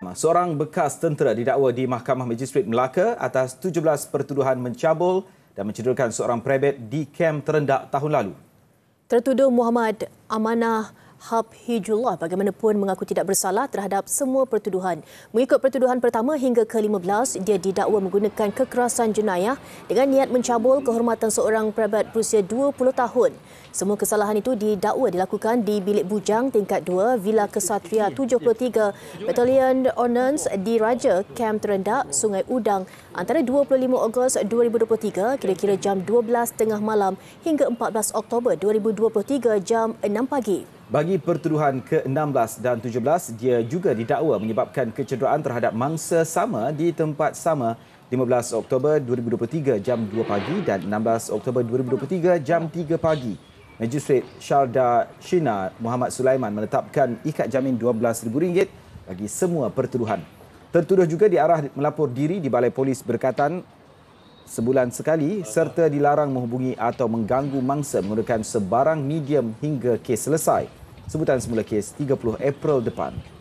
Seorang bekas tentera didakwa di Mahkamah Magistrate Melaka atas 17 pertuduhan mencabul dan mencederakan seorang prebet di kem terendak tahun lalu. Tertuduh Muhammad Amanah Hab Habhijullah bagaimanapun mengaku tidak bersalah terhadap semua pertuduhan. Mengikut pertuduhan pertama hingga ke-15, dia didakwa menggunakan kekerasan jenayah dengan niat mencabul kehormatan seorang perabat berusia 20 tahun. Semua kesalahan itu didakwa dilakukan di bilik bujang tingkat 2 Villa Kesatria 73 Battalion Ordnance di Raja Kem Terendak Sungai Udang antara 25 Ogos 2023 kira-kira jam 12 tengah malam hingga 14 Oktober 2023 jam 6 pagi. Bagi pertuduhan ke-16 dan 17, dia juga didakwa menyebabkan kecederaan terhadap mangsa sama di tempat sama 15 Oktober 2023 jam 2 pagi dan 16 Oktober 2023 jam 3 pagi. Magistrate Sharda Shina Muhammad Sulaiman menetapkan ikat jamin RM12,000 bagi semua pertuduhan. Tertuduh juga diarah melapor diri di Balai Polis berkatan sebulan sekali serta dilarang menghubungi atau mengganggu mangsa menggunakan sebarang medium hingga kes selesai sebutan semula kes 30 April depan.